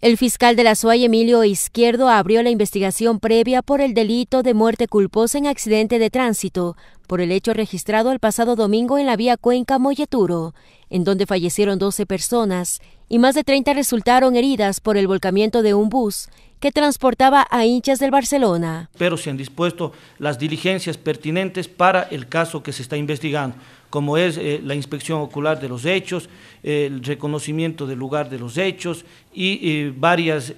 El fiscal de la SOAI, Emilio Izquierdo, abrió la investigación previa por el delito de muerte culposa en accidente de tránsito, por el hecho registrado el pasado domingo en la vía Cuenca Molleturo, en donde fallecieron 12 personas y más de 30 resultaron heridas por el volcamiento de un bus que transportaba a hinchas del Barcelona. Pero se han dispuesto las diligencias pertinentes para el caso que se está investigando como es eh, la inspección ocular de los hechos, eh, el reconocimiento del lugar de los hechos y eh, varias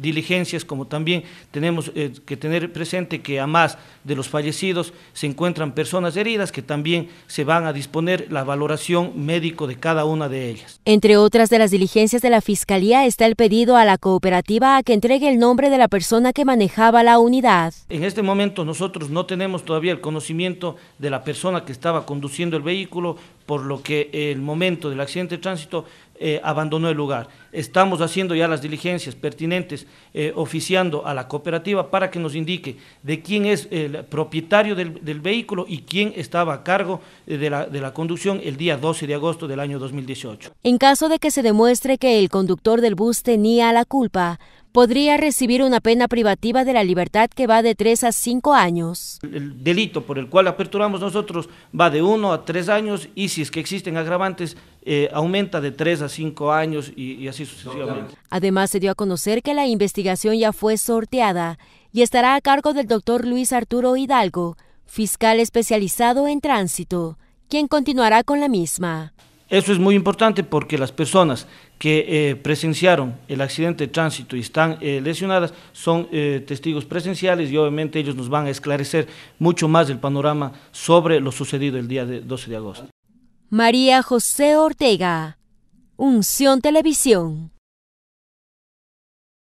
diligencias, como también tenemos que tener presente que a más de los fallecidos se encuentran personas heridas que también se van a disponer la valoración médico de cada una de ellas. Entre otras de las diligencias de la Fiscalía está el pedido a la cooperativa a que entregue el nombre de la persona que manejaba la unidad. En este momento nosotros no tenemos todavía el conocimiento de la persona que estaba conduciendo el vehículo, por lo que el momento del accidente de tránsito eh, abandonó el lugar. Estamos haciendo ya las diligencias pertinentes, eh, oficiando a la cooperativa para que nos indique de quién es el propietario del, vehículo y quién estaba a cargo eh, de, la, de la conducción el día 12 de agosto del año 2018. En caso de que se demuestre que el conductor del bus tenía la culpa, podría recibir una pena privativa de la libertad que va de 3 a 5 años. El delito por el cual aperturamos nosotros va de 1 a 3 años y si es que existen agravantes, eh, aumenta de 3 a 5 años y así sucesivamente. Además, se dio a conocer que la investigación ya fue sorteada y estará a cargo del doctor Luis Arturo Hidalgo, fiscal especializado en tránsito, quien continuará con la misma. Eso es muy importante porque las personas que eh, presenciaron el accidente de tránsito y están eh, lesionadas son eh, testigos presenciales y obviamente ellos nos van a esclarecer mucho más el panorama sobre lo sucedido el día de 12 de agosto. María José Ortega, Unción Televisión.